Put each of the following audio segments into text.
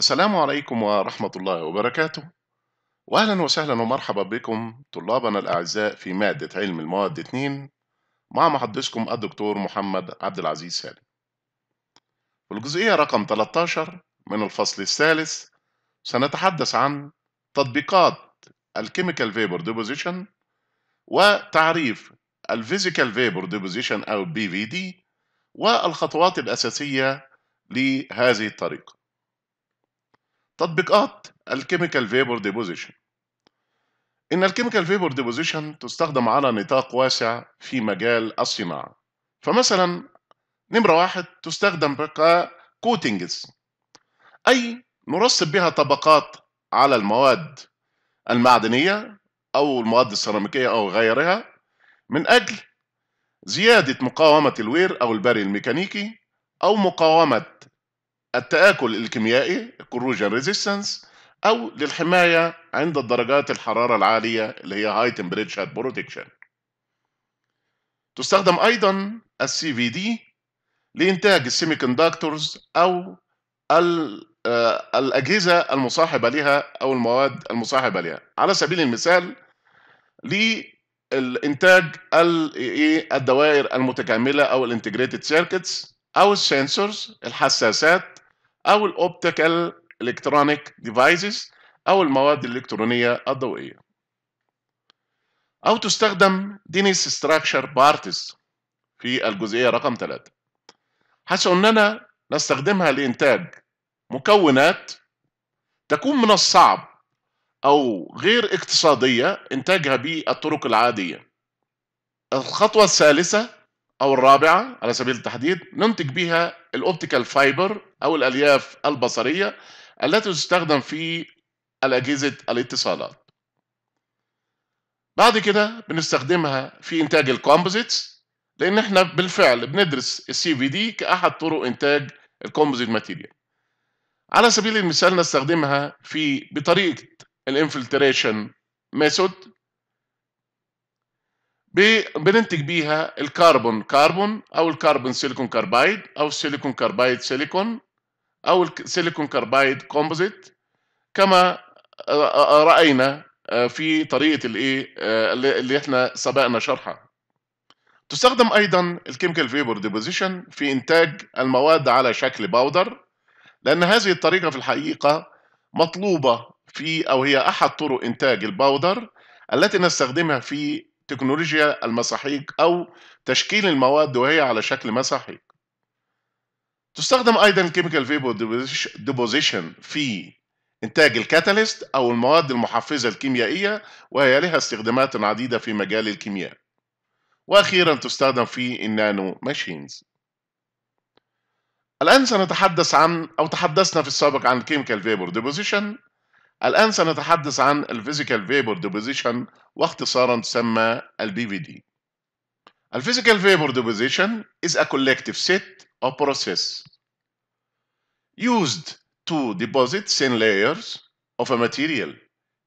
السلام عليكم ورحمة الله وبركاته وأهلا وسهلا ومرحبا بكم طلابنا الأعزاء في مادة علم المواد 2 مع محدثكم الدكتور محمد عبد العزيز سالم في الجزئية رقم 13 من الفصل الثالث سنتحدث عن تطبيقات الكيميكال فيبر ديبوزيشن وتعريف الفيزيكال فيبر ديبوزيشن أو بي في دي والخطوات الأساسية لهذه الطريقة تطبيقات الكيميكال فيبر ديبوزيشن إن الكيميكال فيبر ديبوزيشن تستخدم على نطاق واسع في مجال الصناعة فمثلا نمرة واحد تستخدم ككوتنجز أي نرسب بها طبقات على المواد المعدنية أو المواد السيراميكية أو غيرها من أجل زيادة مقاومة الوير أو البري الميكانيكي أو مقاومة التآكل الكيميائي corrosion resistance أو للحماية عند الدرجات الحرارة العالية اللي هي high temperature protection تستخدم أيضا السي في دي لإنتاج السيمي كوندكتورز أو آه، الأجهزة المصاحبة لها أو المواد المصاحبة لها على سبيل المثال لإنتاج إيه، الدوائر المتكاملة أو الانتجريتد سيركتس أو السنسورز الحساسات أو الأوبتيكال إلكترونيك ديفايسز أو المواد الإلكترونية الضوئية أو تستخدم دينيس ستراكشر بارتس في الجزئية رقم 3 حيث أننا نستخدمها لإنتاج مكونات تكون من الصعب أو غير اقتصادية إنتاجها بالطرق العادية الخطوة الثالثة أو الرابعة على سبيل التحديد ننتج بها الأوبتيكال فايبر أو الألياف البصرية التي تستخدم في الأجهزة الاتصالات بعد كده بنستخدمها في إنتاج الكومبوزيتس لأن احنا بالفعل بندرس السي في دي كأحد طرق إنتاج الكومبوزيت ماتيريال على سبيل المثال نستخدمها في بطريقة الانفلتريشن ميثود بننتج بيها الكربون كربون او الكربون سيليكون كاربايد او السيليكون كاربايد سيليكون او السيليكون كاربايد كومبوزيت كما راينا في طريقه الايه اللي احنا سبقنا شرحها تستخدم ايضا الكيميكال فيبر ديبوزيشن في انتاج المواد على شكل باودر لان هذه الطريقه في الحقيقه مطلوبه في او هي احد طرق انتاج الباودر التي نستخدمها في تكنولوجيا المساحيق أو تشكيل المواد وهي على شكل مساحيق تستخدم أيضا الكيميكال فيبر ديبوزيشن في إنتاج الكاتاليست أو المواد المحفزة الكيميائية وهي لها استخدامات عديدة في مجال الكيمياء وأخيرا تستخدم في النانو ماشينز الآن سنتحدث عن أو تحدثنا في السابق عن الكيميكال فيبور ديبوزيشن الآن سنتحدث عن الفيزيكال فيبر ديبوزيشن واختصارا تسمى البي في دي. الفيزيكال فيبر deposition is a collective set of process used to deposit thin layers of a material,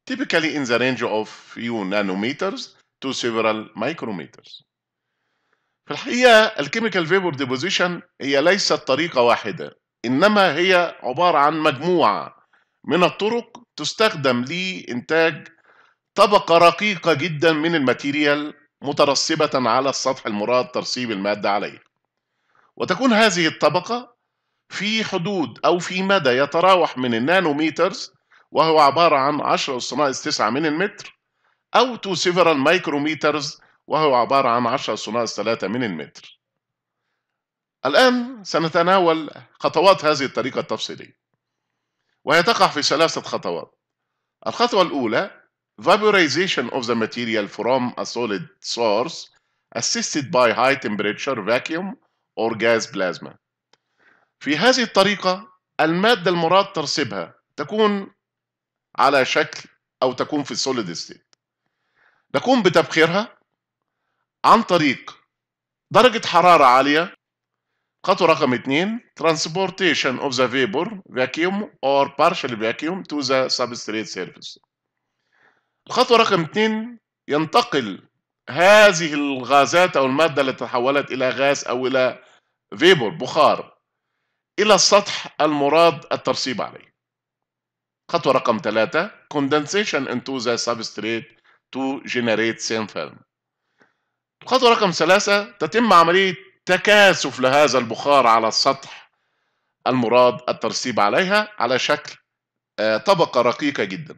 typically in the range of few nanometers to several micrometers. في الحقيقة الكيميكال فيبر ديبوزيشن هي ليست طريقة واحدة إنما هي عبارة عن مجموعة من الطرق تستخدم لإنتاج طبقة رقيقة جدا من الماتيريال مترسبة على السطح المراد ترسيب المادة عليه وتكون هذه الطبقة في حدود أو في مدى يتراوح من النانوميترز وهو عبارة عن 10 أس ناقص 9 من المتر أو تو سيفرال مايكروميترز وهو عبارة عن 10 أس ناقص 3 من المتر الآن سنتناول خطوات هذه الطريقة التفصيلية وهي تقع في ثلاثة خطوات. الخطوة الأولى vaporization of the material from a solid source assisted by high temperature vacuum or gas plasma. في هذه الطريقة المادة المراد ترسبها تكون على شكل أو تكون في solid state. نقوم بتبخيرها عن طريق درجة حرارة عالية خطوة رقم اثنين transportation of the vapor vacuum or partial vacuum to the substrate surface. الخطوة رقم اثنين ينتقل هذه الغازات أو المادة التي تحولت إلى غاز أو إلى فيبور بخار إلى السطح المراد الترسيب عليه. خطوة رقم ثلاثة condensation into the substrate to generate thin film. الخطوة رقم ثلاثة تتم عملية تكاثف لهذا البخار على السطح المراد الترسيب عليها على شكل آه، طبقة رقيقة جدا